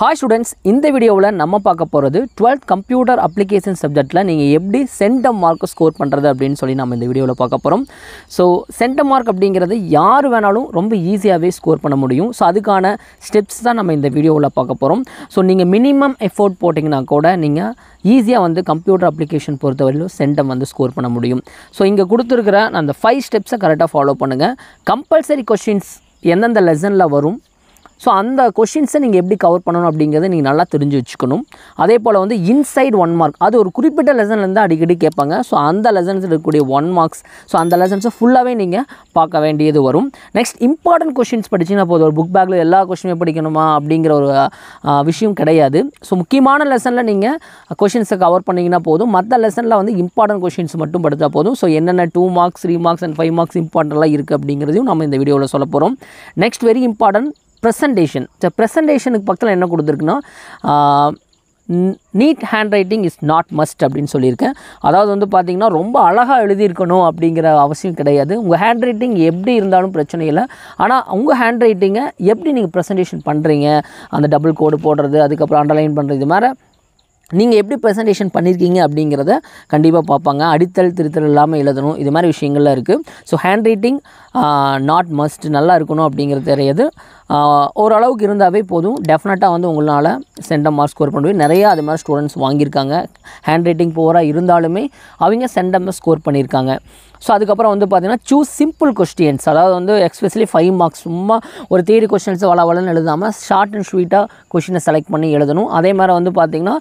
hi students இந்த வீடியோவில் நம்ம பார்க்க போகிறது டுவெல்த் கம்ப்யூட்டர் அப்ளிகேஷன் சப்ஜெக்ட்டில் நீங்கள் எப்படி சென்டம் மார்க் ஸ்கோர் பண்ணுறது அப்படின்னு சொல்லி நம்ம இந்த வீடியோவில் பார்க்க போகிறோம் ஸோ சென்டம் மார்க் அப்படிங்கிறது யார் வேணாலும் ரொம்ப ஈஸியாகவே ஸ்கோர் பண்ண முடியும் ஸோ அதுக்கான ஸ்டெப்ஸ் தான் நம்ம இந்த வீடியோவில் பார்க்க போகிறோம் ஸோ நீங்கள் மினிமம் எஃபோர்ட் போட்டிங்கன்னா கூட நீங்கள் ஈஸியாக வந்து கம்ப்யூட்டர் அப்ளிகேஷன் பொறுத்தவரையிலும் சென்டம் வந்து ஸ்கோர் பண்ண முடியும் ஸோ இங்கே கொடுத்துருக்கிற அந்த ஃபைவ் ஸ்டெப்ஸை கரெக்டாக ஃபாலோ பண்ணுங்கள் கம்பல்சரி கொஷின்ஸ் எந்தெந்த லெசனில் வரும் ஸோ அந்த கொஷின்ஸை நீங்கள் எப்படி கவர் பண்ணணும் அப்படிங்கிறத நீங்கள் நல்லா தெரிஞ்சு வச்சுக்கணும் அதே போல் வந்து இன்சைட் ஒன் மார்க் அது ஒரு குறிப்பிட்ட லெசன்லேருந்து அடிக்கடி கேட்பாங்க ஸோ அந்த லெசன்ஸ் இருக்கக்கூடிய ஒன் மார்க்ஸ் ஸோ அந்த லெசன்ஸை ஃபுல்லாகவே நீங்கள் பார்க்க வேண்டியது வரும் நெக்ஸ்ட் இம்பார்ட்டன்ட் கொஷின்ஸ் படிச்சிங்கன்னா போதும் ஒரு புக் பேக்கில் எல்லா கொஷினுமே படிக்கணுமா அப்படிங்கிற ஒரு விஷயம் கிடையாது ஸோ முக்கியமான லெசனில் நீங்கள் கொஷின்ஸை கவர் பண்ணிங்கன்னா போதும் மற்ற லெசனில் வந்து இம்பார்ட்டன்ட் கொஷின்ஸ் மட்டும் படித்தால் போதும் ஸோ என்னென்ன two marks three marks and five marks இம்பார்ட்டன்ட்லாம் இருக்குது அப்படிங்கிறதையும் நம்ம இந்த வீடியோவில் சொல்ல போகிறோம் next very important presentation so ப்ரெசன்டேஷனுக்கு பக்கத்தில் என்ன கொடுத்துருக்குன்னா neat handwriting is not must அப்படின்னு சொல்லியிருக்கேன் அதாவது வந்து பார்த்திங்கன்னா ரொம்ப அழகாக எழுதியிருக்கணும் அப்படிங்கிற அவசியம் கிடையாது உங்கள் ஹேண்ட் ரைட்டிங் எப்படி இருந்தாலும் பிரச்சனை இல்லை ஆனால் உங்கள் ஹேண்ட் ரைட்டிங்கை எப்படி நீங்கள் ப்ரெசன்டேஷன் பண்ணுறீங்க அந்த டபுள் கோடு போடுறது அதுக்கப்புறம் அண்டர்லைன் பண்ணுறது இது மாதிரி நீங்கள் எப்படி ப்ரெசன்டேஷன் பண்ணியிருக்கீங்க அப்படிங்கிறத கண்டிப்பாக பார்ப்பாங்க அடித்தல் திருத்தல் இல்லாமல் எழுதணும் இது மாதிரி விஷயங்கள்லாம் இருக்குது so handwriting not must நல்லா இருக்கணும் அப்படிங்கிறது தெரியாது ஓரளவுக்கு இருந்தாவே போதும் டெஃபினட்டாக வந்து உங்களால் சென்டம் மார்க் ஸ்கோர் பண்ணி நிறையா அது மாதிரி ஸ்டூடெண்ட்ஸ் வாங்கியிருக்காங்க ஹேண்ட் ரைட்டிங் போராக இருந்தாலுமே அவங்க சென்டம் ஸ்கோர் பண்ணியிருக்காங்க ஸோ அதுக்கப்புறம் வந்து பார்த்திங்கன்னா சூஸ் சிம்பிள் கொஸ்டின்ஸ் அதாவது வந்து எக்ஸ்பெஷலி ஃபைவ் மார்க்ஸ் சும்மா ஒரு தேரி கொஷின்ஸ் வள வளன்னு எழுதாமல் ஷார்ட் அண்ட் ஸ்வீட்டாக கொஷினை செலக்ட் பண்ணி எழுதணும் அதே மாதிரி வந்து பார்த்திங்கன்னா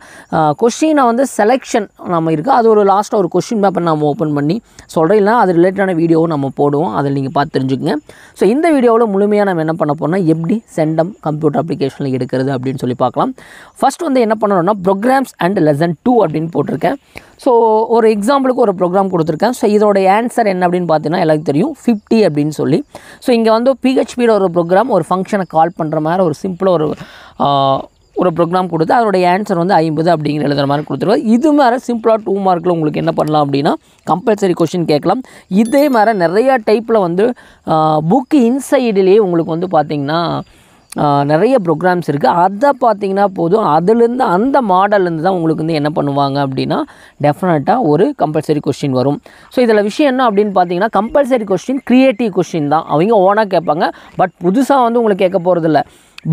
கொஷினை வந்து செலெக்ஷன் நம்ம இருக்குது அது ஒரு லாஸ்ட்டாக ஒரு கொஷின் பேப்பர் நம்ம ஓப்பன் பண்ணி சொல்கிறேன் இல்லைனா அது ரிலேட்டடான வீடியோவும் நம்ம போடுவோம் அதில் நீங்கள் பார்த்து தெரிஞ்சுக்கங்க ஸோ இந்த வீடியோவில் முழுமையாக நம்ம என்ன பண்ண போனால் எப்படி செண்டம் கம்ப்யூட்டர் அப்ளிகேஷனில் எடுக்கிறது அப்படின்னு சொல்லி பார்க்கலாம் ஃபஸ்ட் வந்து என்ன பண்ணணும்னா ப்ரோக்ராம்ஸ் அண்ட் லெசன் டூ அப்படின்னு போட்டிருக்கேன் ஸோ ஒரு எக்ஸாம்பிளுக்கு ஒரு ப்ரோக்ராம் கொடுத்துருக்கேன் ஸோ இதோட ஆன்சர் என்ன அப்படின்னு பார்த்தீங்கன்னா எல்லாருக்கும் தெரியும் ஃபிஃப்டி அப்படின்னு சொல்லி ஸோ இங்கே வந்து பிஹெச்பியோட ஒரு ப்ரோக்ராம் ஒரு ஃபங்க்ஷனை கால் பண்ணுற மாதிரி ஒரு சிம்பிளாக ஒரு ஒரு ப்ரோக்ராம் கொடுத்து அதோடைய ஆன்சர் வந்து ஐம்பது அப்படிங்கிற எழுதுகிற மாதிரி கொடுத்துருவோம் இது மாதிரி சிம்பிளாக டூ மார்க்கில் உங்களுக்கு என்ன பண்ணலாம் அப்படின்னா கம்பல்சரி கொஷின் கேட்கலாம் இதே மாதிரி நிறையா டைப்பில் வந்து புக்கு இன்சைடிலேயே உங்களுக்கு வந்து பார்த்திங்கன்னா நிறைய ப்ரோக்ராம்ஸ் இருக்குது அதை பார்த்திங்கன்னா போதும் அதுலேருந்து அந்த மாடல்லேருந்து தான் உங்களுக்கு வந்து என்ன பண்ணுவாங்க அப்படின்னா டெஃபினட்டாக ஒரு கம்பல்சரி கொஷின் வரும் ஸோ இதில் விஷயம் என்ன அப்படின்னு பார்த்தீங்கன்னா கம்பல்சரி கொஸ்டின் க்ரியேட்டிவ் கொஷின் தான் அவங்க ஓனாக கேட்பாங்க பட் புதுசாக வந்து உங்களுக்கு கேட்க போகிறதில்லை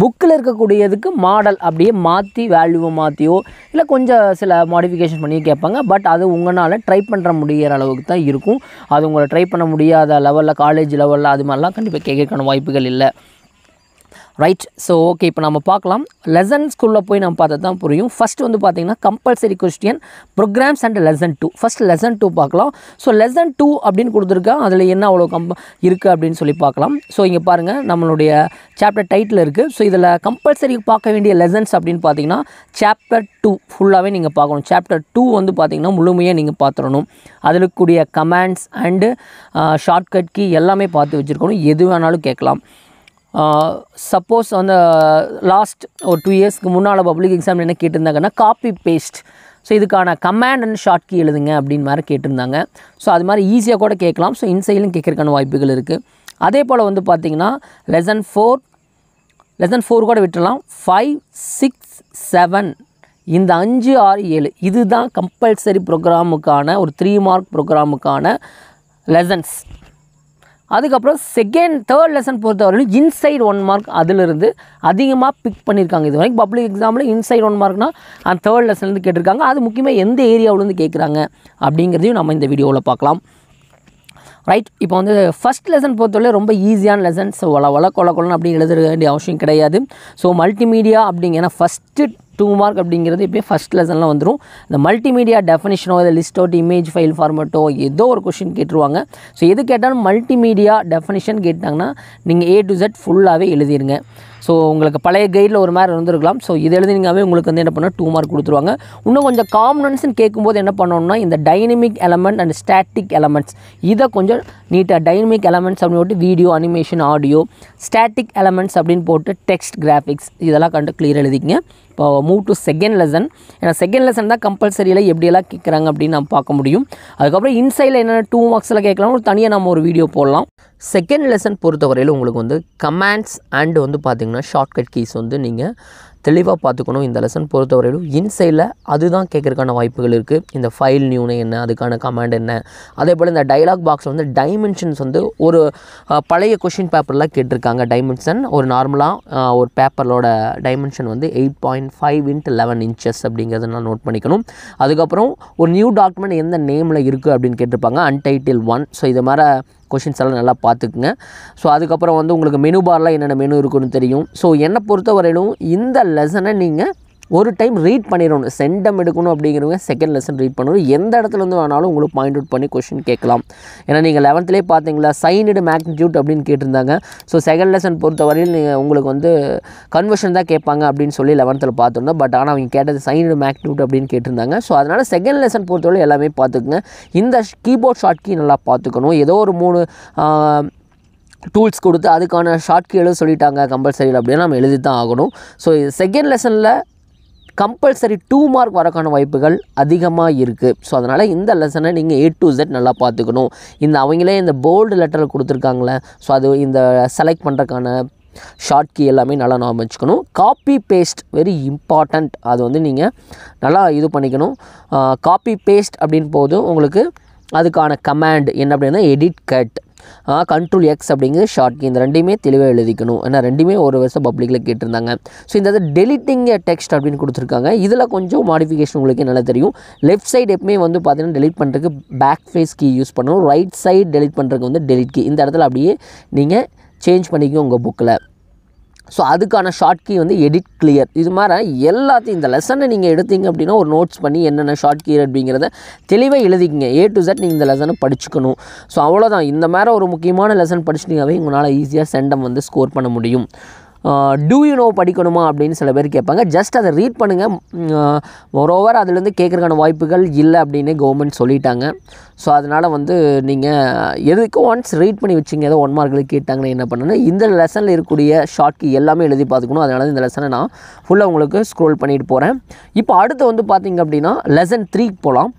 புக்கில் இருக்கக்கூடியதுக்கு மாடல் அப்படியே மாற்றி வேல்யூவை மாற்றியோ இல்லை கொஞ்சம் சில மாடிஃபிகேஷன் பண்ணி கேட்பாங்க பட் அது உங்களால் ட்ரை பண்ணுற முடிகிற அளவுக்கு தான் இருக்கும் அது உங்களை ட்ரை பண்ண முடியாத லெவலில் காலேஜ் லெவலில் அது மாதிரிலாம் கண்டிப்பாக கேட்கறக்கான வாய்ப்புகள் இல்லை ரைட் ஸோ ஓகே இப்போ நம்ம பார்க்கலாம் லெசன் ஸ்கூலில் போய் நம்ம பார்த்தது தான் புரியும் ஃபஸ்ட் வந்து பார்த்திங்கன்னா compulsory question programs and lesson two first lesson two பார்க்கலாம் ஸோ லெசன் டூ அப்படின்னு கொடுத்துருக்கா அதில் என்ன அவ்வளோ கம்ப இருக்குது அப்படின்னு சொல்லி பார்க்கலாம் ஸோ இங்கே பாருங்கள் நம்மளுடைய சாப்டர் டைட்டில் இருக்குது ஸோ இதில் கம்பல்சரி பார்க்க வேண்டிய லெசன்ஸ் அப்படின்னு பார்த்தீங்கன்னா சாப்டர் டூ ஃபுல்லாகவே நீங்கள் பார்க்கணும் சாப்டர் டூ வந்து பார்த்தீங்கன்னா முழுமையாக நீங்கள் பார்த்துடணும் அதில் கூடிய கமெண்ட்ஸ் அண்டு ஷார்ட்கட் கீ எல்லாமே பார்த்து வச்சுருக்கணும் எது வேணாலும் கேட்கலாம் சப்போஸ் அந்த லாஸ்ட் ஒரு டூ இயர்ஸ்க்கு முன்னால் பப்ளிக் எக்ஸாம் என்ன கேட்டிருந்தாங்கன்னா காப்பி பேஸ்ட் ஸோ இதுக்கான கமாண்ட் அண்ட் ஷார்ட் கீ எழுதுங்க அப்படின்னு மாதிரி கேட்டிருந்தாங்க ஸோ அது மாதிரி ஈஸியாக கூட கேட்கலாம் ஸோ இன்சைலும் கேட்கறக்கான வாய்ப்புகள் இருக்குது அதே போல் வந்து பார்த்திங்கன்னா லெசன் ஃபோர் லெசன் ஃபோர் கூட விட்டுடலாம் ஃபைவ் சிக்ஸ் செவன் இந்த அஞ்சு ஆறு ஏழு இதுதான் கம்பல்சரி ப்ரோக்ராமுக்கான ஒரு த்ரீ மார்க் ப்ரோக்ராமுக்கான லெசன்ஸ் அதுக்கப்புறம் செகண்ட் தேர்ட் லெசன் பொறுத்தவரையிலும் இன்சைட் ஒன் மார்க் அதிலிருந்து அதிகமாக பிக் பண்ணியிருக்காங்க இது வரைக்கும் பப்ளிக் எக்ஸாமில் இன்சைட் ஒன் மார்க்னா அந்த தேர்ட் லெசன்லேருந்து கேட்டிருக்காங்க அது முக்கியமாக எந்த ஏரியாவிலேருந்து கேட்குறாங்க அப்படிங்கிறதையும் நம்ம இந்த வீடியோவில் பார்க்கலாம் ரைட் இப்போ வந்து ஃபஸ்ட் லெசன் பொறுத்தவரை ரொம்ப ஈஸியான லெசன்ஸ் வள வள கொல கொலன்னு அப்படின்னு எழுத வேண்டிய அவசியம் கிடையாது ஸோ மல்டிமீடியா அப்படிங்கிற ஃபஸ்ட்டு டூ மார்க் அப்படிங்கிறது இப்போயே ஃபஸ்ட் லெசனில் வந்துடும் இந்த மல்டிமீடியா டெஃபினிஷனோ இல்லை லிஸ்டோட் இமேஜ் ஃபைல் ஃபார்மேட்டோ ஏதோ ஒரு கொஷின் கேட்டுருவாங்க ஸோ எது கேட்டாலும் மல்டிமீடியா டெஃபினிஷன் கேட்டாங்கன்னா நீங்கள் ஏ டு ஜெட் ஃபுல்லாகவே எழுதிடுங்க ஸோ உங்களுக்கு பழைய கைடில் ஒரு மாதிரி இருந்திருக்கலாம் ஸோ இது எழுதினீங்கவே உங்களுக்கு வந்து என்ன பண்ணால் டூ மார்க் கொடுத்துருவாங்க இன்னும் கொஞ்சம் காமனன்ஸ்ன்னு கேட்கும்போது என்ன பண்ணணும்னா இந்த dynamic element and static elements இதை கொஞ்சம் நீட்டாக டைனமிக் எலமெண்ட்ஸ் அப்படின்னு போட்டு video animation audio static elements அப்படின்னு போட்டு டெக்ஸ்ட் கிராஃபிக்ஸ் இதெல்லாம் கண்டு கிளியர் எழுதிங்க இப்போ மூவ் டு செகண்ட் லெசன் ஏன்னா செகண்ட் லெசன் தான் கம்பல்சரியில் எப்படியெல்லாம் கேட்குறாங்க அப்படின்னு நம்ம பார்க்க முடியும் அதுக்கப்புறம் இன்சைடில் என்னென்ன டூ மார்க்ஸில் கேட்கலாம் ஒரு தனியாக நம்ம ஒரு வீடியோ போடலாம் செகண்ட் லெசன் பொறுத்தவரையில் உங்களுக்கு வந்து கமெண்ட்ஸ் அண்டு வந்து பார்த்திங்கன்னா பார்த்திங்கன்னா ஷார்ட்கட் கீஸ் வந்து நீங்கள் தெளிவாக பார்த்துக்கணும் இந்த லெசன் பொறுத்தவரையிலும் இன்சைடில் அதுதான் கேட்குறக்கான வாய்ப்புகள் இருக்குது இந்த ஃபைல் நியூனு என்ன அதுக்கான கமாண்ட் என்ன அதே போல் இந்த டைலாக் பாக்ஸில் வந்து டைமென்ஷன்ஸ் வந்து ஒரு பழைய கொஷின் பேப்பரில் கேட்டிருக்காங்க டைமென்ஷன் ஒரு நார்மலாக ஒரு பேப்பரோட டைமென்ஷன் வந்து eight point five into eleven inches அப்படிங்கிறத நான் நோட் பண்ணிக்கணும் அதுக்கப்புறம் ஒரு நியூ டாக்குமெண்ட் எந்த நேமில் இருக்குது அப்படின்னு கேட்டிருப்பாங்க அன்டைட்டில் ஒன் ஸோ இது மாதிரி கொஷின்ஸ் எல்லாம் நல்லா பார்த்துக்குங்க ஸோ அதுக்கப்புறம் வந்து உங்களுக்கு மெனு பார்லாம் என்னென்ன மெனு இருக்குன்னு தெரியும் ஸோ என்னை பொறுத்தவரையிலும் இந்த லெசனை நீங்கள் ஒரு டைம் ரீட் பண்ணிடணும் சென்டம் எடுக்கணும் அப்படிங்கிறவங்க செகண்ட் லெசன் ரீட் பண்ணணும் எந்த இடத்துலேருந்து வேணாலும் உங்களுக்கு பாயிண்ட் அவுட் பண்ணி கொஷின் கேட்கலாம் ஏன்னா நீங்கள் லெவன்த்துலேயே பார்த்தீங்களா சைனடு மேக்னிடியூட் அப்படின்னு கேட்டிருந்தாங்க ஸோ செகண்ட் லெசன் பொறுத்தவரையில் நீங்கள் உங்களுக்கு வந்து கன்வர்ஷன் தான் கேட்பாங்க அப்படின்னு சொல்லி லெவன்த்தில் பார்த்துருந்தோம் பட் ஆனால் அவங்க கேட்டது சைனடு மேக்னிடியூட் அப்படின்னு கேட்டிருந்தாங்க ஸோ அதனால் செகண்ட் லெசன் பொறுத்தவரை எல்லாமே பார்த்துக்குங்க இந்த கீபோர்ட் ஷார்ட் கீ நல்லா பார்த்துக்கணும் ஏதோ ஒரு மூணு டூல்ஸ் கொடுத்து அதுக்கான ஷார்ட் கீ எழுத சொல்லிட்டாங்க கம்பல்சரி அப்படின்னா நம்ம எழுதி தான் ஆகணும் ஸோ செகண்ட் லெசனில் கம்பல்சரி டூ மார்க் வரக்கான வாய்ப்புகள் அதிகமாக இருக்குது ஸோ அதனால் இந்த லெசனை நீங்கள் ஏ டு ஜெட் நல்லா பார்த்துக்கணும் இந்த அவங்களே இந்த போல்டு லெட்டர் கொடுத்துருக்காங்களே ஸோ அது இந்த செலக்ட் பண்ணுறக்கான ஷார்ட் கீ எல்லாமே நல்லா நாம் வச்சுக்கணும் காப்பி பேஸ்ட் வெரி இம்பார்ட்டண்ட் அது வந்து நீங்கள் நல்லா இது பண்ணிக்கணும் காப்பி பேஸ்ட் அப்படின்னு போதும் உங்களுக்கு அதுக்கான கமாண்ட் என்ன அப்படின்னா எடிட் கட் கண்ட்ரோல் எக்ஸ் அப்படிங்கிறது ஷார்ட் கீ இந்த ரெண்டுமே தெளிவாக எழுதிக்கணும் ஏன்னா ரெண்டுமே ஒரு வருஷம் பப்ளிக்கில் கேட்டிருந்தாங்க ஸோ இந்த டெலிட்டிங் டெக்ஸ்ட் அப்படின்னு கொடுத்துருக்காங்க இதில் கொஞ்சம் மாடிஃபிகேஷன் உங்களுக்கு நல்லா தெரியும் லெஃப்ட் சைடு எப்பவுமே வந்து பார்த்தீங்கன்னா டெலிட் பண்ணுறதுக்கு பேக் ஃபேஸ் கீ யூஸ் பண்ணணும் ரைட் சைடு டெலிட் பண்ணுறதுக்கு வந்து டெலிட் கீ இந்த இடத்துல அப்படியே நீங்கள் சேஞ்ச் பண்ணிக்கோ உங்கள் புக்கில் ஸோ அதுக்கான ஷார்ட் கீ வந்து எடிட் கிளியர் இது மாதிரி எல்லாத்தையும் இந்த லெசனை நீங்கள் எடுத்தீங்க அப்படின்னா ஒரு நோட்ஸ் பண்ணி என்னென்ன ஷார்ட் கீ அப்படிங்கிறத தெளிவாக எழுதிக்கிங்க ஏ டு செட் நீங்கள் இந்த லெசனை படிச்சுக்கணும் ஸோ அவ்வளோதான் இந்த மாதிரி ஒரு முக்கியமான லெசன் படிச்சிட்டிங்கவே உங்களால் ஈஸியாக சென்டம் வந்து ஸ்கோர் பண்ண முடியும் டூ யூ நோ படிக்கணுமா அப்படின்னு சில பேர் கேட்பாங்க ஜஸ்ட் அதை ரீட் பண்ணுங்கள் மொரோவர் அதுலேருந்து கேட்குறக்கான வாய்ப்புகள் இல்லை அப்படின்னு கவர்மெண்ட் சொல்லிட்டாங்க ஸோ அதனால் வந்து நீங்கள் எதுக்கு ஒன்ஸ் ரீட் பண்ணி வச்சிங்க ஏதோ ஒன் மார்க்கில் கேட்டாங்கன்னா என்ன பண்ணணும் இந்த லெசனில் இருக்கக்கூடிய ஷார்ட்க்கு எல்லாமே எழுதி பார்த்துக்கணும் அதனால் இந்த லெசனை நான் ஃபுல்லாக உங்களுக்கு ஸ்க்ரோல் பண்ணிட்டு போகிறேன் இப்போ அடுத்து வந்து பார்த்திங்க அப்படின்னா லெசன் த்ரீக்கு போகலாம்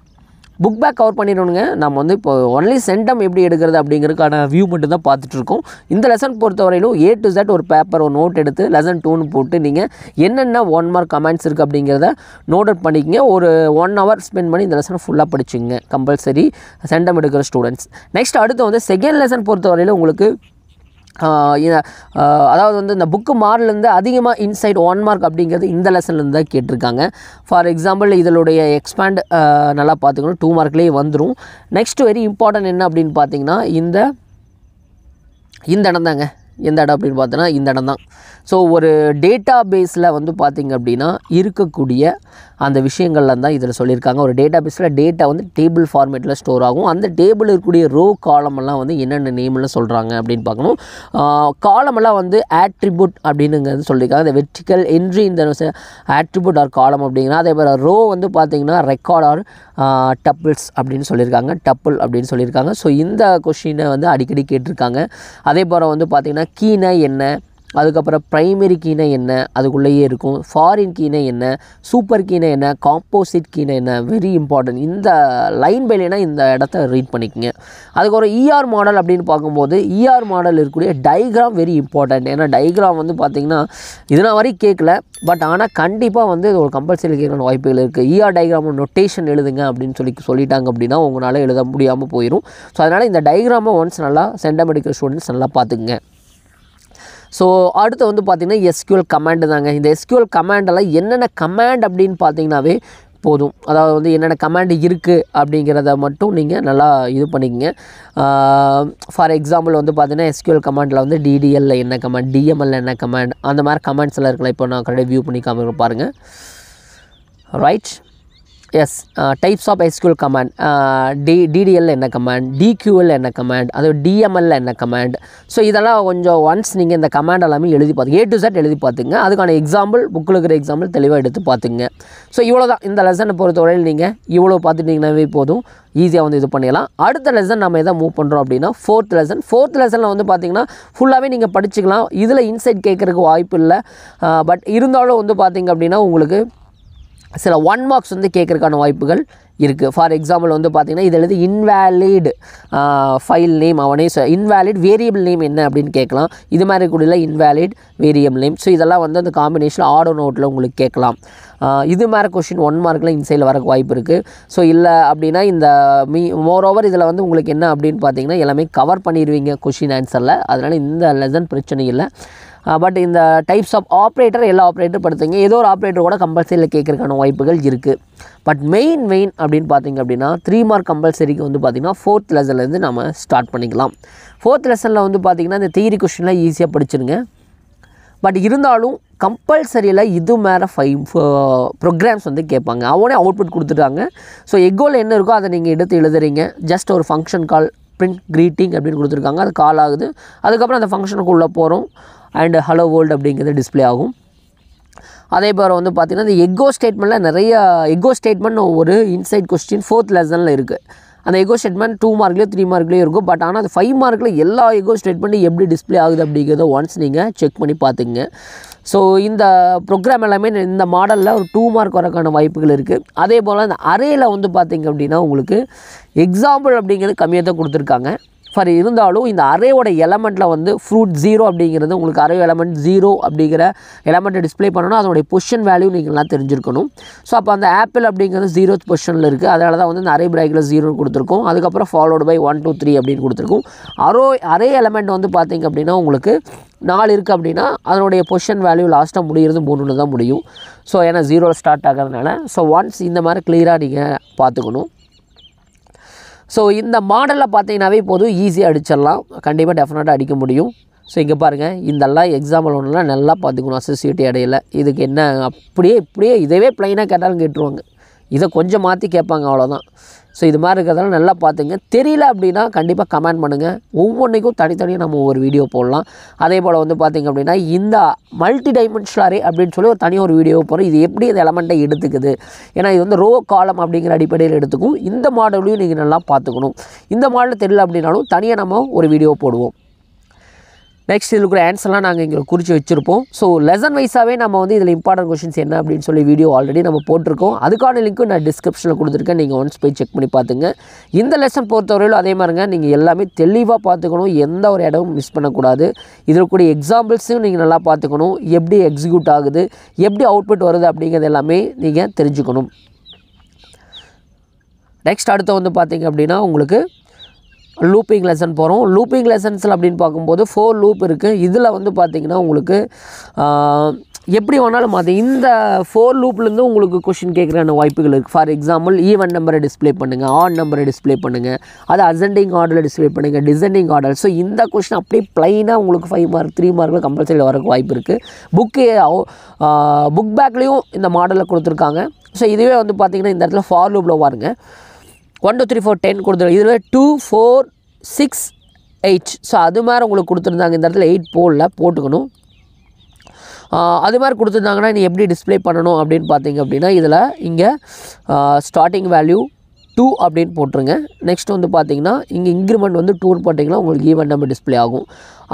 புக் பேக் கவர் பண்ணிடணுங்க நம்ம வந்து இப்போ ஒன்லி சென்டம் எப்படி எடுக்கிறது அப்படிங்கிறதுக்கான வியூ மட்டும் தான் பார்த்துட்ருக்கோம் இந்த லெசன் பொறுத்தவரையிலும் ஏ டு செட் ஒரு பேப்பர் ஒரு நோட் எடுத்து லெசன் டூன்னு போட்டு நீங்கள் என்னென்ன ஒன் மார்க் கமெண்ட்ஸ் இருக்குது அப்படிங்கிறத நோட் அவுட் பண்ணிக்கங்க ஒரு ஒன் ஹவர் ஸ்பெண்ட் பண்ணி இந்த லெசனை ஃபுல்லாக படிச்சுங்க கம்பல்சரி சென்டம் எடுக்கிற ஸ்டூடெண்ட்ஸ் நெக்ஸ்ட் அடுத்து வந்து செகண்ட் லெசன் வரையிலும் உங்களுக்கு அதாவது வந்து இந்த புக்கு மார்க்லேருந்து அதிகமாக இன்சைட் ஒன் மார்க் அப்படிங்கிறது இந்த லெசன்லேருந்து தான் கேட்டிருக்காங்க ஃபார் எக்ஸாம்பிள் இதனுடைய எக்ஸ்பேண்ட் நல்லா பார்த்துக்கணும் டூ மார்க்லேயே வந்துடும் நெக்ஸ்ட் வெரி இம்பார்ட்டன்ட் என்ன அப்படின்னு பார்த்தீங்கன்னா இந்த இந்த இடம் தாங்க எந்த இடம் அப்படின்னு பார்த்தோன்னா இந்த இடம் தான் ஸோ ஒரு டேட்டா பேஸில் வந்து பார்த்திங்க அப்படின்னா இருக்கக்கூடிய அந்த விஷயங்கள்லாம் தான் இதில் சொல்லியிருக்காங்க ஒரு டேட்டா பேஸில் டேட்டா வந்து டேபிள் ஃபார்மேட்டில் ஸ்டோர் ஆகும் அந்த டேபிள் இருக்கக்கூடிய ரோ காலமெல்லாம் வந்து என்னென்ன நேம்லாம் சொல்கிறாங்க அப்படின்னு பார்க்கணும் காலமெல்லாம் வந்து ஆட்ரிபியூட் அப்படின்னுங்கிறது சொல்லியிருக்காங்க அந்த வெர்டிக்கல் என்ட்ரி இந்த ஆட்ரிபியூட் ஆர் காலம் அப்படிங்கன்னா அதே மாதிரி ரோ வந்து பார்த்திங்கன்னா ரெக்கார்ட் ஆர் டப்பிள்ஸ் அப்படின்னு சொல்லியிருக்காங்க டப்பிள் அப்படின்னு சொல்லியிருக்காங்க ஸோ இந்த கொஷினை வந்து அடிக்கடி கேட்டிருக்காங்க அதே போல் வந்து பார்த்திங்கன்னா கீனை என்ன அதுக்கப்புறம் ப்ரைமரி கீனை என்ன அதுக்குள்ளேயே இருக்கும் ஃபாரின் கீனை என்ன சூப்பர் கீனை என்ன காம்போசிட் கீனை என்ன வெரி இம்பார்ட்டன்ட் இந்த லைன் பைலினா இந்த இடத்த ரீட் பண்ணிக்கோங்க அதுக்கப்புறம் இஆர் மாடல் e அப்படின்னு பார்க்கும்போது இஆர் e மாடல் இருக்கக்கூடிய டைக்ராம் வெரி இம்பார்ட்டன்ட் ஏன்னா டைக்ராம் வந்து பார்த்திங்கன்னா இதனால் வரைக்கும் கேட்கல பட் ஆனால் கண்டிப்பாக வந்து ஒரு கம்பல்சரி கேட்கணும் வாய்ப்புகள் இருக்குது இஆர் டைக்ராம் நொட்டேஷன் எழுதுங்க அப்படின்னு சொல்லி சொல்லிட்டாங்க அப்படின்னா உங்களால் எழுத முடியாமல் போயிடும் ஸோ அதனால் இந்த டைக்ராமை ஒன்ஸ் நல்லா சென்டமெடிக்கல் ஸ்டூடெண்ட்ஸ் நல்லா பார்த்துக்குங்க ஸோ அடுத்து வந்து பார்த்திங்கன்னா எஸ்கியூஎல் கமாண்டு தாங்க இந்த எஸ்கியூஎல் கமாண்டெல்லாம் என்னென்ன கமாண்ட் அப்படின்னு பார்த்தீங்கன்னாவே போதும் அதாவது வந்து என்னென்ன கமாண்டு இருக்குது அப்படிங்கிறத மட்டும் நீங்கள் நல்லா இது பண்ணிக்கங்க ஃபார் எக்ஸாம்பிள் வந்து பார்த்தீங்கன்னா எஸ்கியூஎல் கமாண்டில் வந்து டிடிஎல்ல என்ன கமாண்ட் டிஎம்எல்ல என்ன கமாண்ட் அந்த மாதிரி கமாண்ட்ஸ் எல்லாம் இருக்கலாம் இப்போ நான் கரெக்டாக வியூ பண்ணி காமிக்க பாருங்கள் right yes types of SQL command D DDL என்ன கமாண்ட் டிக்யூஎல் என்ன கமாண்ட் அதாவது டிஎம்எல் என்ன கமாண்ட் ஸோ இதெல்லாம் கொஞ்சம் ஒன்ஸ் நீங்கள் இந்த கமாண்ட் எல்லாமே எழுதி பார்த்து ஏ டு செட் எழுதி பார்த்துங்க அதுக்கான எக்ஸாம்பிள் புக்கில் இருக்கிற எக்ஸாம்பிள் தெளிவாக எடுத்து பார்த்துங்க ஸோ இவ்வளோ தான் இந்த லெசனை பொறுத்தவரையில் நீங்கள் இவ்வளோ பார்த்துட்டிங்கனாவே போதும் ஈஸியாக வந்து இது பண்ணிடலாம் அடுத்த லெசன் நம்ம எதை மூவ் பண்ணுறோம் அப்படின்னா ஃபோர்த் லெசன் ஃபோர்த் லெசனில் வந்து பார்த்திங்கன்னா ஃபுல்லாகவே நீங்கள் படிச்சுக்கலாம் இதில் இன்சைட் கேட்குறதுக்கு வாய்ப்பு இல்லை பட் uh, இருந்தாலும் வந்து பார்த்திங்க அப்படின்னா உங்களுக்கு சில ஒன் மார்க்ஸ் வந்து கேட்குறக்கான வாய்ப்புகள் இருக்குது ஃபார் எக்ஸாம்பிள் வந்து பார்த்திங்கன்னா இதில் இன்வேலிட் ஃபைல் நேம் அவனே ஸோ இன்வேலிட் வேரியபிள் நேம் என்ன அப்படின்னு கேட்கலாம் இது மாதிரி கூட இன்வேலிட் வேரியபிள் நேம் ஸோ இதெல்லாம் வந்து அந்த காம்பினேஷனில் ஆடோ நோட்டில் உங்களுக்கு கேட்கலாம் இது மாதிரி கொஷின் ஒன் மார்க்கில் இன்சைடில் வரக்கு வாய்ப்பு இருக்குது ஸோ இல்லை அப்படின்னா இந்த மீ மோர் ஓவர் இதில் வந்து உங்களுக்கு என்ன அப்படின்னு பார்த்தீங்கன்னா எல்லாமே கவர் பண்ணிடுவீங்க கொஷின் ஆன்சரில் அதனால் இந்த லெசன் பிரச்சனை இல்லை பட் இந்த டைப்ஸ் ஆஃப் ஆப்ரேட்டர் எல்லா ஆப்ரேட்டரும் படுத்துங்க ஏதோ ஒரு ஆப்ரேட்டர் கூட கம்பல்சரியில் கேட்குறக்கான வாய்ப்புகள் இருக்குது பட் மெயின் மெயின் அப்படின்னு பார்த்தீங்க அப்படின்னா த்ரீ மார்க் கம்பல்சரிக்கு வந்து பார்த்திங்கன்னா ஃபோர்த் லெசன்லேருந்து நம்ம ஸ்டார்ட் பண்ணிக்கலாம் ஃபோர்த் லெசனில் வந்து பார்த்திங்கன்னா இந்த தியரி கொஷின்லாம் ஈஸியாக படிச்சுருங்க பட் இருந்தாலும் கம்பல்சரியில் இது மேலே ஃபைவ் ப்ரோக்ராம்ஸ் வந்து கேட்பாங்க அவனே அவுட்புட் கொடுத்துட்டாங்க ஸோ எக்கோவில் என்ன இருக்கோ அதை நீங்கள் எடுத்து எழுதுறீங்க ஜஸ்ட் ஒரு ஃபங்க்ஷன் கால் பிரிண்ட் க்ரீட்டிங் அப்படின்னு கொடுத்துருக்காங்க அது கால் ஆகுது அதுக்கப்புறம் அந்த ஃபங்க்ஷனுக்கு உள்ளே போகிறோம் அண்டு ஹலோ வேர்ல்டு அப்படிங்கிறது டிஸ்பிளே ஆகும் அதே போல் வந்து பார்த்திங்கன்னா இந்த எக்கோ ஸ்டேட்மெண்ட்டில் நிறைய எக்கோ ஸ்டேட்மெண்ட் ஒரு இன்சைட் கொஸ்டின் ஃபோர்த் லெசனில் இருக்குது அந்த எகோ ஸ்டேட்மெண்ட் டூ மார்க்லேயோ த்ரீ மார்க்லேயோ இருக்கும் பட் ஆனால் அது ஃபைவ் மார்க்கில் எல்லா எகோ ஸ்டேட்மெண்ட்டும் எப்படி டிஸ்பிளே ஆகுது அப்படிங்கிறத ஒன்ஸ் நீங்கள் செக் பண்ணி பார்த்துங்க ஸோ இந்த ப்ரோக்ராம் எல்லாமே இந்த மாடலில் ஒரு டூ மார்க் வரக்கான வாய்ப்புகள் இருக்குது அதே போல் அந்த அறையில் வந்து பார்த்திங்க அப்படின்னா உங்களுக்கு எக்ஸாம்பிள் அப்படிங்கிறது கம்மியாக தான் கொடுத்துருக்காங்க ஃபார் இருந்தாலும் இந்த அரேவோட எலமெண்ட்டில் வந்து ஃப்ரூட் ஜீரோ அப்படிங்கிறது உங்களுக்கு அரே எலமெண்ட் ஜீரோ அப்படிங்கிற எலமெண்ட்டை டிஸ்பிளே பண்ணணும் அதனுடைய பொஷன் வேல்யூ நீங்கள்லாம் தெரிஞ்சிருக்கணும் ஸோ அப்போ அந்த ஆப்பிள் அப்படிங்கிறது ஜீரோ பொஷனில் இருக்குது அதனால தான் வந்து இந்த அரே பிராக்கில் ஜீரோன்னு கொடுத்துருக்கோம் அதுக்கப்புறம் followed by one two three அப்படின்னு கொடுத்துருக்கோம் அரோ அரே எலமெண்ட் வந்து பார்த்திங்க அப்படின்னா உங்களுக்கு நாலு இருக்குது அப்படின்னா அதனுடைய பொஷன் வேல்யூ லாஸ்ட்டாக முடிகிறது மூணுன்னு தான் முடியும் ஸோ ஏன்னா ஜீரோவில் ஸ்டார்ட் ஆகிறதுனால ஸோ ஒன்ஸ் இந்த மாதிரி கிளியராக நீங்கள் பார்த்துக்கணும் ஸோ இந்த மாடலில் பார்த்தீங்கன்னாவே இப்போதும் ஈஸியாக அடிச்சிடலாம் கண்டிப்பாக டெஃபினட்டாக அடிக்க முடியும் ஸோ இங்கே பாருங்கள் இந்தல்லாம் எக்ஸாம்பிள் ஒன்றுலாம் நல்லா பார்த்துக்கணும் அசோசியேட்டி இடையில இதுக்கு என்ன அப்படியே இப்படியே இதவே ப்ளைனாக கேட்டாலும் கேட்டுருவாங்க இதை கொஞ்சம் மாற்றி கேட்பாங்க அவ்வளோதான் ஸோ இது மாதிரி இருக்கிறதெல்லாம் நல்லா பார்த்துங்க தெரியல அப்படின்னா கண்டிப்பாக கமெண்ட் பண்ணுங்கள் ஒவ்வொன்றைக்கும் தனித்தனியாக நம்ம ஒரு வீடியோ போடலாம் அதே போல் வந்து பார்த்திங்க அப்படின்னா இந்த மல்டி டைமென்ஷனரி அப்படின்னு சொல்லி ஒரு தனியாக ஒரு வீடியோ போகிறோம் இது எப்படி இந்த எலமெண்ட்டை எடுத்துக்குது ஏன்னா இது வந்து ரோ காலம் அப்படிங்கிற அடிப்படையில் எடுத்துக்கும் இந்த மாடலையும் நீங்கள் நல்லா பார்த்துக்கணும் இந்த மாடல் தெரியல அப்படின்னாலும் தனியாக நம்ம ஒரு வீடியோ போடுவோம் நெக்ஸ்ட் இதில் இருக்கிற ஆன்சர்லாம் நாங்கள் இங்கே குறித்து வச்சுருப்போம் ஸோ லெசன் வைஸாகவே நம்ம வந்து இதில் இம்பார்ட்டன் கொஷின்ஸ் என்ன அப்படின்னு சொல்லி வீடியோ ஆல்ரெடி நம்ம போட்டிருக்கோம் அதுக்கான லிங்க்கும் நான் டிஸ்கிரிப்ஷனில் கொடுத்துருக்கேன் நீங்கள் ஒன்ஸ் போய் செக் பண்ணி பார்த்துங்க இந்த லெசன் பொறுத்தவரையிலும் அதே மாதிரிங்க நீங்கள் எல்லாமே தெளிவாக பார்த்துக்கணும் எந்த ஒரு இடமும் மிஸ் பண்ணக்கூடாது இதில் கூடிய எக்ஸாம்பிள்ஸையும் நீங்கள் நல்லா பார்த்துக்கணும் எப்படி எக்ஸிக்யூட் ஆகுது எப்படி அவுட்புட் வருது அப்படிங்கிறது எல்லாமே நீங்கள் தெரிஞ்சுக்கணும் நெக்ஸ்ட் அடுத்து வந்து பார்த்திங்க அப்படின்னா உங்களுக்கு லூப்பிங் லெசன் போகிறோம் லூப்பிங் லெசன்ஸில் அப்படின்னு பார்க்கும்போது ஃபோர் லூப் இருக்குது இதில் வந்து பார்த்திங்கன்னா உங்களுக்கு எப்படி வேணாலும் மாற்று இந்த ஃபோர் லூப்லேருந்து உங்களுக்கு கொஷின் கேட்குறான வாய்ப்புகள் இருக்குது ஃபார் எக்ஸாம்பிள் ஈவன் நம்பரை டிஸ்பிளே பண்ணுங்கள் ஆட் நம்பரை டிஸ்பிளே பண்ணுங்கள் அது அசெண்டிங் ஆர்டரில் டிஸ்பிளே பண்ணுங்கள் டிசெண்டிங் ஆர்டர் ஸோ இந்த கொஷின் அப்படியே ப்ளைனாக உங்களுக்கு ஃபைவ் மார்க் த்ரீ மார்க்கில் கம்பல்சரி வரக்கு வாய்ப்பு இருக்குது புக்கு புக் பேக்லேயும் இந்த மாடலில் கொடுத்துருக்காங்க ஸோ இதுவே வந்து பார்த்திங்கன்னா இந்த இடத்துல ஃபார் லூப்பில் பாருங்கள் one two three four ten கொடுத்துருங்க இதில் two four six eight so அது மாதிரி உங்களுக்கு கொடுத்துருந்தாங்க இந்த இடத்துல எயிட் போலில் போட்டுக்கணும் அது மாதிரி கொடுத்துருந்தாங்கன்னா நீ எப்படி டிஸ்பிளே பண்ணணும் அப்படின்னு பார்த்தீங்க அப்படின்னா இதில் இங்கே ஸ்டார்டிங் வேல்யூ டூ அப்படின்னு போட்டுருங்க நெக்ஸ்ட் வந்து பார்த்திங்கன்னா இங்கே இன்க்ரிமெண்ட் வந்து டூன்னு போட்டிங்கன்னா உங்களுக்கு ஈவெண்ட் நம்பர் டிஸ்பிளே ஆகும்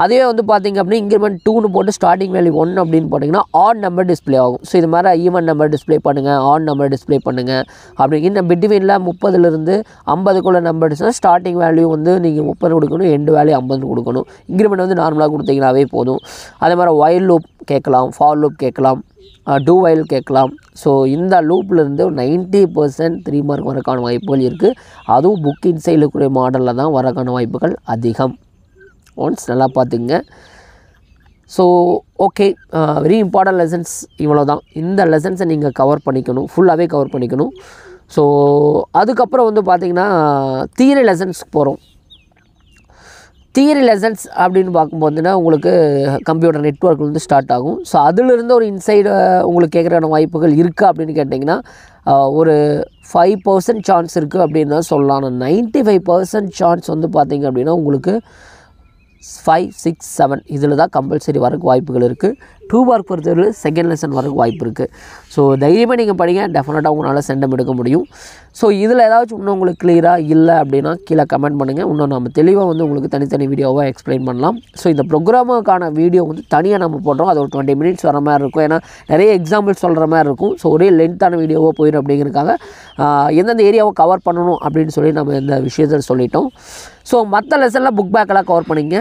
அதே வந்து பார்த்திங்க அப்படின்னா இன்க்ரிமெண்ட் டூன்னு போட்டு ஸ்டார்டிங் வேல்யூ ஒன் அப்படின்னு போட்டிங்கன்னா ஆட் நம்பர் டிஸ்பிளே ஆகும் ஸோ இது மாதிரி ஈவெண்ட் நம்பர் டிஸ்பிளே பண்ணுங்கள் ஆட் நம்பர் டிஸ்பிளே பண்ணுங்கள் அப்படி இந்த பிட்வீனில் முப்பதுலேருந்து ஐம்பதுக்குள்ள நம்பர் ஸ்டார்டிங் வேல்யூ வந்து நீங்கள் முப்பது கொடுக்கணும் எண்டு வேல்யூ ஐம்பது கொடுக்கணும் இன்க்ரிமெண்ட் வந்து நார்மலாக கொடுத்தீங்கன்னாவே போதும் அதே மாதிரி ஒயில் லூப் கேட்கலாம் ஃபார் லூப் கேட்கலாம் டூ வயல் கேட்கலாம் ஸோ இந்த லூப்லேருந்து நைன்ட்டி பர்சன்ட் த்ரீ மார்க் வரக்கான வாய்ப்புகள் இருக்குது அதுவும் புக் இன்சைடில் இருக்கக்கூடிய மாடலில் தான் வரக்கான வாய்ப்புகள் அதிகம் ஒன்ஸ் நல்லா பார்த்துங்க so okay very important lessons இவ்வளோ தான் இந்த லெசன்ஸை நீங்கள் கவர் பண்ணிக்கணும் ஃபுல்லாகவே கவர் பண்ணிக்கணும் ஸோ அதுக்கப்புறம் வந்து பார்த்திங்கன்னா தீரை லெசன்ஸ்க்கு போகிறோம் தியரி லெசன்ஸ் அப்படின்னு பார்க்கும்போதுன்னா உங்களுக்கு கம்ப்யூட்டர் நெட்ஒர்க்கில் வந்து ஸ்டார்ட் ஆகும் ஸோ அதிலிருந்து ஒரு இன்சைடு உங்களுக்கு கேட்குறான வாய்ப்புகள் இருக்கா அப்படின்னு கேட்டிங்கன்னா ஒரு ஃபைவ் பர்சன்ட் சான்ஸ் இருக்குது அப்படின்னு தான் சொல்லலாம் நைன்ட்டி ஃபைவ் பர்சன்ட் சான்ஸ் வந்து பார்த்திங்க அப்படின்னா உங்களுக்கு ஃபைவ் சிக்ஸ் செவன் இதில் தான் கம்பல்சரி வரக்கு வாய்ப்புகள் இருக்குது டூ மார்க் பொறுத்தவரையில் செகண்ட் லெசன் வரக்கு வாய்ப்பு இருக்குது ஸோ தைரியமாக நீங்கள் படிங்க டெஃபினட்டாக உங்களால் சென்டம் எடுக்க முடியும் ஸோ இதில் ஏதாச்சும் இன்னும் உங்களுக்கு கிளியராக இல்லை அப்படின்னா கீழே கமெண்ட் பண்ணுங்கள் இன்னும் நம்ம தெளிவாக வந்து உங்களுக்கு தனித்தனி வீடியோவாக எக்ஸ்பிளைன் பண்ணலாம் ஸோ இந்த ப்ரோக்ராமுக்கான வீடியோ வந்து தனியாக நம்ம போடுறோம் அது ஒரு டுவெண்ட்டி மினிட்ஸ் வர மாதிரி இருக்கும் ஏன்னா நிறைய எக்ஸாம்பிள் சொல்கிற மாதிரி இருக்கும் ஸோ ஒரே லென்த்தான வீடியோவாக போயிடும் அப்படிங்கிறக்காக எந்தெந்த ஏரியாவை கவர் பண்ணணும் அப்படின்னு சொல்லி நம்ம இந்த விஷயத்தில் சொல்லிட்டோம் ஸோ மற்ற லெசனில் புக் பேக்கெல்லாம் கவர் பண்ணிங்க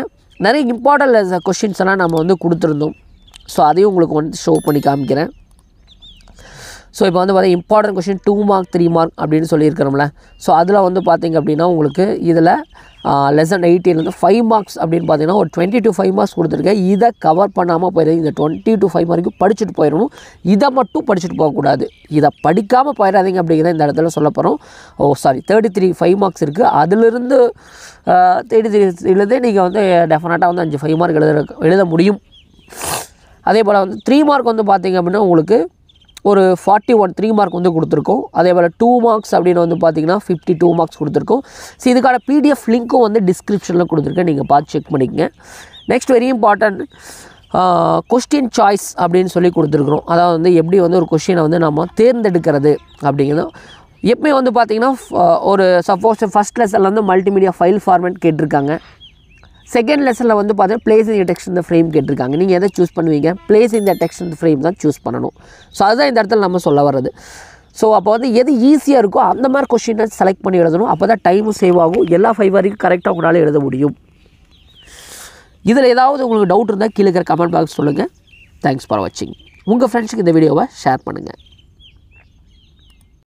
நிறைய இம்பார்ட்டன்ட் கொஷின்ஸ் எல்லாம் நம்ம வந்து கொடுத்துருந்தோம் ஸோ அதையும் உங்களுக்கு வந்து ஷோ பண்ணி காமிக்கிறேன் ஸோ இப்போ வந்து பார்த்தீங்கன்னா important question two mark three mark அப்படின்னு சொல்லியிருக்கிறோம்ல ஸோ அதில் வந்து பார்த்திங்க அப்படின்னா உங்களுக்கு இதில் லெசன் எயிட்டிலேருந்து ஃபைவ் மார்க்ஸ் அப்படின்னு பார்த்தீங்கன்னா ஒரு டுவெண்ட்டி டு ஃபைவ் மார்க்ஸ் கொடுத்துருக்கேன் இதை கவர் பண்ணாமல் போயிடுது இந்த டுவெண்ட்டி டு ஃபைவ் மார்க்கு படிச்சுட்டு போயிடணும் இதை மட்டும் படிச்சுட்டு போகக்கூடாது இதை படிக்காமல் போயிடாதீங்க அப்படிங்கிறத இந்த இடத்துல சொல்ல போகிறோம் oh sorry thirty three five marks இருக்குது அதிலிருந்து தேர்ட்டி த்ரீ இதுலேருந்தே நீங்கள் வந்து டெஃபினட்டாக வந்து அஞ்சு ஃபைவ் மார்க் எழுத எழுத முடியும் அதே போல் வந்து த்ரீ மார்க் வந்து பார்த்திங்க அப்படின்னா உங்களுக்கு ஒரு ஃபார்ட்டி ஒன் த்ரீ மார்க் வந்து கொடுத்துருக்கோம் அதே போல் டூ மார்க்ஸ் அப்படின்னு வந்து பார்த்தீங்கன்னா ஃபிஃப்டி டூ மார்க்ஸ் கொடுத்துருக்கோம் ஸோ இதுக்கான பிடிஎஃப் லிங்க்கும் வந்து டிஸ்கிரிப்ஷனில் கொடுத்துருக்கேன் நீங்கள் பார்த்து செக் பண்ணிக்கங்க next very important question choice அப்படின்னு சொல்லி கொடுத்துருக்குறோம் அதாவது வந்து எப்படி வந்து ஒரு கொஷினை வந்து நம்ம தேர்ந்தெடுக்கிறது அப்படிங்கிறது எப்பவுமே வந்து பார்த்திங்கன்னா ஒரு சப்போஸ் ஃபஸ்ட் லெசனில் வந்து மல்டிமீடியா ஃபைல் ஃபார்மேட் கேட்டிருக்காங்க செகண்ட் லெசனில் வந்து பார்த்தீங்கன்னா பிளேஸ் இந்த டெக்ஸ்ட் இந்த ஃப்ரேம் கேட்டிருக்காங்க நீங்கள் எதை சூஸ் பண்ணுவீங்க பிளேஸ் இந்த டெக்ஸ்ட் இந்த ஃப்ரேம் தான் சூஸ் பண்ணணும் ஸோ அதுதான் இந்த இடத்துல நம்ம சொல்ல வர்றது ஸோ அப்போ வந்து எது ஈஸியாக இருக்கோ அந்த மாதிரி கொஷினை செலக்ட் பண்ணி எழுதணும் அப்போ தான் டைமும் சேவ் ஆகும் எல்லா ஃபைவ் வரைக்கும் கரெக்டாக உங்களால் எழுத முடியும் இதில் ஏதாவது உங்களுக்கு டவுட் இருந்தால் கீழே இருக்கிற கமெண்ட் பாக்ஸ் சொல்லுங்கள் தேங்க்ஸ் ஃபார் வாட்சிங் உங்கள் ஃப்ரெண்ட்ஸுக்கு இந்த வீடியோவை ஷேர் பண்ணுங்கள்